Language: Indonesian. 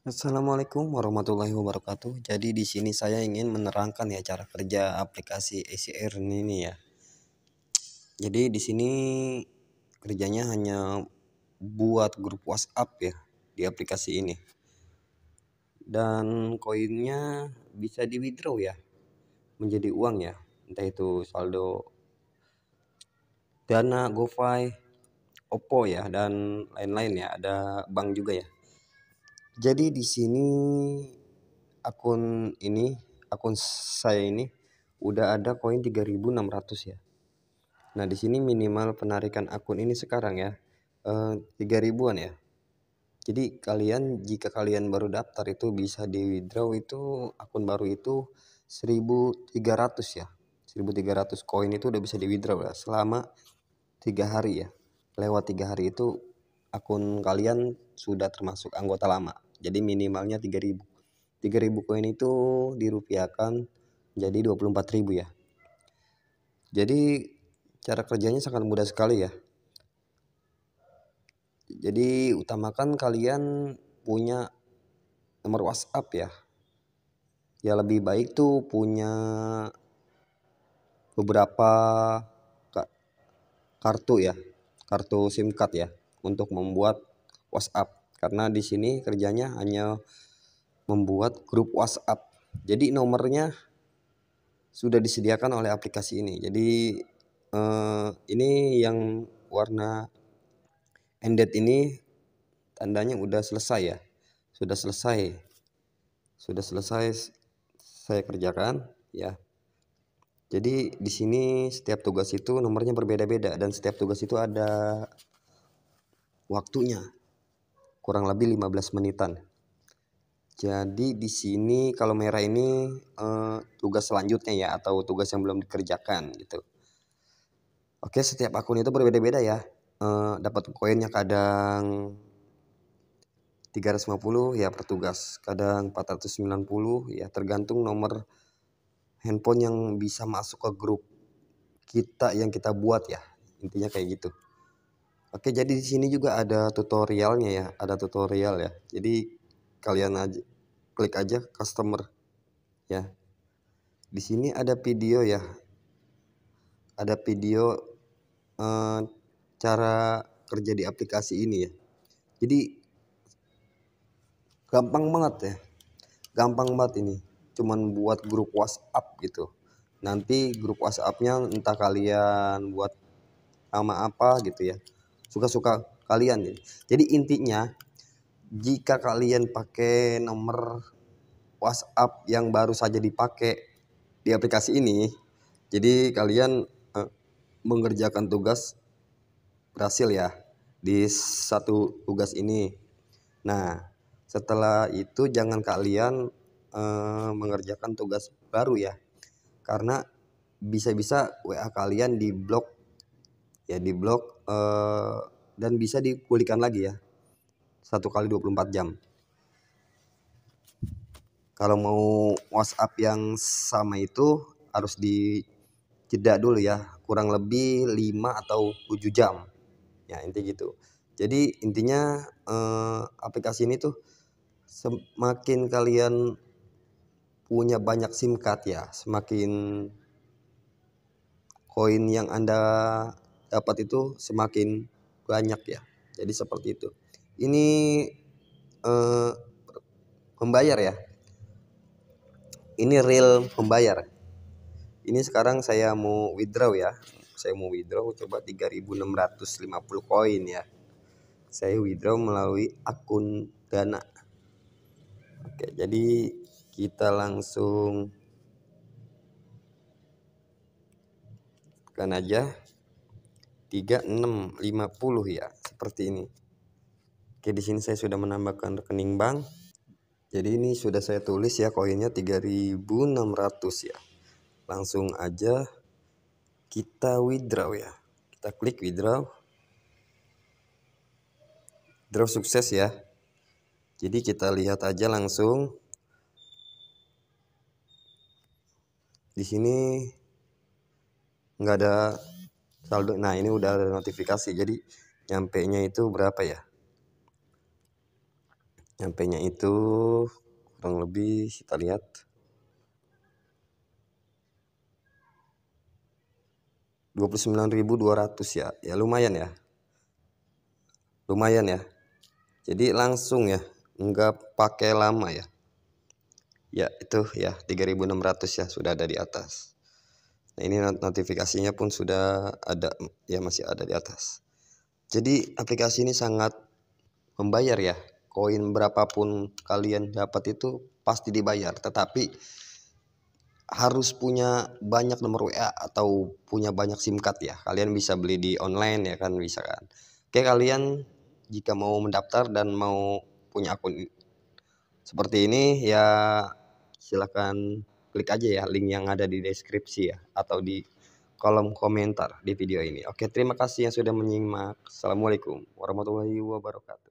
Assalamualaikum warahmatullahi wabarakatuh. Jadi di sini saya ingin menerangkan ya cara kerja aplikasi ACR ini ya. Jadi di sini kerjanya hanya buat grup WhatsApp ya di aplikasi ini. Dan koinnya bisa di withdraw ya menjadi uang ya. Entah itu saldo Dana, GoFi, Oppo ya dan lain-lain ya. Ada bank juga ya. Jadi di sini akun ini, akun saya ini udah ada koin 3600 ya. Nah, di sini minimal penarikan akun ini sekarang ya. Eh, ribuan ya. Jadi kalian jika kalian baru daftar itu bisa di withdraw itu akun baru itu 1300 ya. 1300 koin itu udah bisa di withdraw ya, selama tiga hari ya. Lewat tiga hari itu akun kalian sudah termasuk anggota lama jadi minimalnya 3000 3000 koin itu dirupiahkan jadi 24000 ya jadi cara kerjanya sangat mudah sekali ya jadi utamakan kalian punya nomor WhatsApp ya ya lebih baik tuh punya beberapa kartu ya kartu SIM card ya untuk membuat WhatsApp karena di sini kerjanya hanya membuat grup WhatsApp. Jadi nomornya sudah disediakan oleh aplikasi ini. Jadi eh, ini yang warna ended ini tandanya udah selesai ya. Sudah selesai. Sudah selesai saya kerjakan ya. Jadi di sini setiap tugas itu nomornya berbeda-beda dan setiap tugas itu ada waktunya kurang lebih 15 menitan. Jadi di sini kalau merah ini uh, tugas selanjutnya ya atau tugas yang belum dikerjakan gitu. Oke, setiap akun itu berbeda-beda ya. Uh, dapat koinnya kadang 350 ya per tugas, kadang 490 ya tergantung nomor handphone yang bisa masuk ke grup kita yang kita buat ya. Intinya kayak gitu. Oke, jadi di sini juga ada tutorialnya ya, ada tutorial ya. Jadi kalian aja klik aja customer ya. Di sini ada video ya. Ada video eh, cara kerja di aplikasi ini ya. Jadi gampang banget ya. Gampang banget ini. Cuman buat grup WhatsApp gitu. Nanti grup WhatsApp-nya entah kalian buat sama apa gitu ya suka-suka kalian gitu. jadi. intinya jika kalian pakai nomor WhatsApp yang baru saja dipakai di aplikasi ini jadi kalian eh, mengerjakan tugas berhasil ya di satu tugas ini nah setelah itu jangan kalian eh, mengerjakan tugas baru ya karena bisa-bisa WA kalian diblok ya di blok uh, dan bisa dipulihkan lagi ya satu kali 24 jam kalau mau WhatsApp yang sama itu harus di jeda dulu ya kurang lebih 5 atau 7 jam ya inti gitu jadi intinya eh, aplikasi ini tuh semakin kalian punya banyak SIM card ya semakin koin yang Anda dapat itu semakin banyak ya. Jadi seperti itu. Ini eh, membayar ya. Ini real membayar. Ini sekarang saya mau withdraw ya. Saya mau withdraw coba 3650 koin ya. Saya withdraw melalui akun Dana. Oke, jadi kita langsung kan aja 3650 ya, seperti ini. Oke, di sini saya sudah menambahkan rekening bank. Jadi ini sudah saya tulis ya koinnya 3600 ya. Langsung aja kita withdraw ya. Kita klik withdraw. Draw sukses ya. Jadi kita lihat aja langsung di sini nggak ada saldo nah ini udah ada notifikasi jadi nyampe nya itu berapa ya nyampe nya itu kurang lebih kita lihat dua puluh ratus ya ya lumayan ya lumayan ya jadi langsung ya enggak pakai lama ya ya itu ya 3600 ya sudah ada di atas Nah, ini notifikasinya pun sudah ada ya masih ada di atas. Jadi aplikasi ini sangat membayar ya. Koin berapapun kalian dapat itu pasti dibayar, tetapi harus punya banyak nomor WA atau punya banyak SIM card ya. Kalian bisa beli di online ya kan bisa kan. Oke, kalian jika mau mendaftar dan mau punya akun seperti ini ya silahkan klik aja ya link yang ada di deskripsi ya atau di kolom komentar di video ini. Oke, terima kasih yang sudah menyimak. Assalamualaikum warahmatullahi wabarakatuh.